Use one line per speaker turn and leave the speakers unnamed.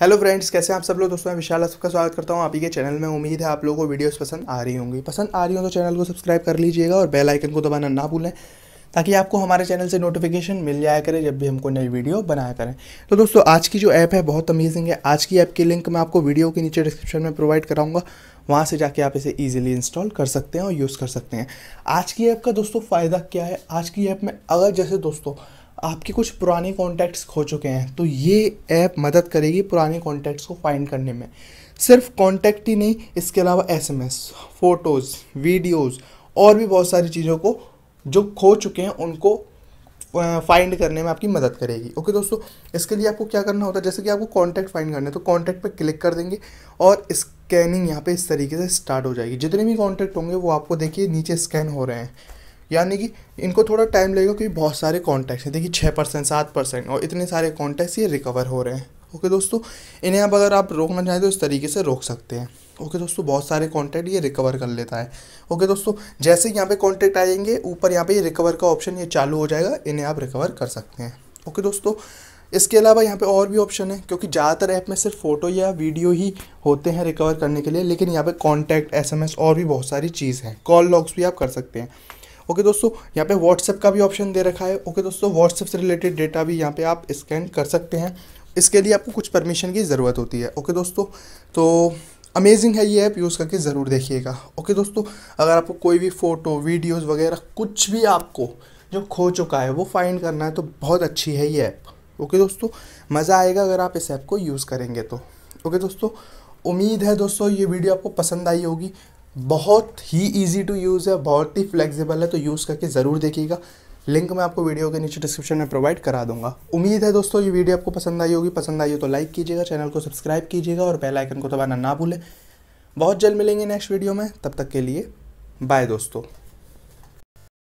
hello friends कैसे हैं आप सब लोग दोस्तों मैं विशाल सबका स्वागत करता हूं आप ही के चैनल में उम्मीद है आप लोगों को वीडियोस पसंद आ रही होंगी पसंद आ रही हो तो चैनल को सब्सक्राइब कर लीजिएगा और बेल आइकन को दबाना ना भूलें ताकि आपको हमारे चैनल से नोटिफिकेशन मिल जाया करे जब भी हमको नई वीडियो बनाया करें तो दोस्तों आज की जो ऐप है बहुत अमेजिंग है आज की ऐप की लिंक मैं आपको वीडियो के नीचे डिस्क्रिप्शन में प्रोवाइड कराऊंगा वहाँ से जाके आप इसे ईजिली इंस्टॉल कर सकते हैं और यूज़ कर सकते हैं आज की ऐप का दोस्तों फ़ायदा क्या है आज की ऐप में अगर जैसे दोस्तों आपके कुछ पुराने कॉन्टैक्ट्स खो चुके हैं तो ये ऐप मदद करेगी पुराने कॉन्टैक्ट्स को फाइंड करने में सिर्फ कॉन्टैक्ट ही नहीं इसके अलावा S M S photos videos और भी बहुत सारी चीज़ों को जो खो चुके हैं उनको फाइंड करने में आपकी मदद करेगी ओके दोस्तों इसके लिए आपको क्या करना होता है जैसे कि आपको कॉन्टैक्ट फाइंड करना है तो कॉन्टैक्ट पर क्लिक कर देंगे और स्कैनिंग यहाँ पे इस तरीके से स्टार्ट हो जाएगी जितने भी कॉन्टैक्ट होंगे वो आपको देखिए नीचे स्कैन हो रहे हैं यानी कि इनको थोड़ा टाइम लगेगा क्योंकि बहुत सारे कॉन्टैक्ट्स हैं देखिए छः परसेंट सात परसेंट और इतने सारे कॉन्टैक्ट्स ये रिकवर हो रहे हैं ओके दोस्तों इन्हें आप अगर आप रोकना चाहें तो इस तरीके से रोक सकते हैं ओके दोस्तों बहुत सारे कॉन्टैक्ट ये रिकवर कर लेता है ओके दोस्तों जैसे यहाँ पे कॉन्टैक्ट आएंगे ऊपर यहाँ पे ये रिकवर का ऑप्शन ये चालू हो जाएगा इन्हें आप रिकवर कर सकते हैं ओके दोस्तों इसके अलावा यहाँ पे और भी ऑप्शन है क्योंकि ज़्यादातर ऐप में सिर्फ फ़ोटो या वीडियो ही होते हैं रिकवर करने के लिए लेकिन यहाँ पे कॉन्टैक्ट एस और भी बहुत सारी चीज़ हैं कॉल लॉग्स भी आप कर सकते हैं ओके दोस्तों यहाँ पे व्हाट्सएप का भी ऑप्शन दे रखा है ओके दोस्तों व्हाट्सएप से रिलेटेड डेटा भी यहाँ पे आप स्कैन कर सकते हैं इसके लिए आपको कुछ परमिशन की ज़रूरत होती है ओके दोस्तों तो अमेजिंग है ये ऐप यूज़ करके ज़रूर देखिएगा ओके दोस्तों अगर आपको कोई भी फ़ोटो वीडियोज़ वगैरह कुछ भी आपको जो खो चुका है वो फाइंड करना है तो बहुत अच्छी है ये ऐप ओके दोस्तों मज़ा आएगा अगर आप इस ऐप को यूज़ करेंगे तो ओके दोस्तों उम्मीद है दोस्तों ये वीडियो आपको पसंद आई होगी बहुत ही ईजी टू यूज़ है बहुत ही फ्लेक्सिबल है तो यूज़ करके ज़रूर देखिएगा लिंक मैं आपको वीडियो के नीचे डिस्क्रिप्शन में प्रोवाइड करा दूंगा उम्मीद है दोस्तों ये वीडियो आपको पसंद आई होगी पसंद आई हो तो लाइक कीजिएगा चैनल को सब्सक्राइब कीजिएगा और बेल आइकन को दबाना ना भूलें बहुत जल्द मिलेंगे नेक्स्ट वीडियो में तब तक के लिए बाय दोस्तों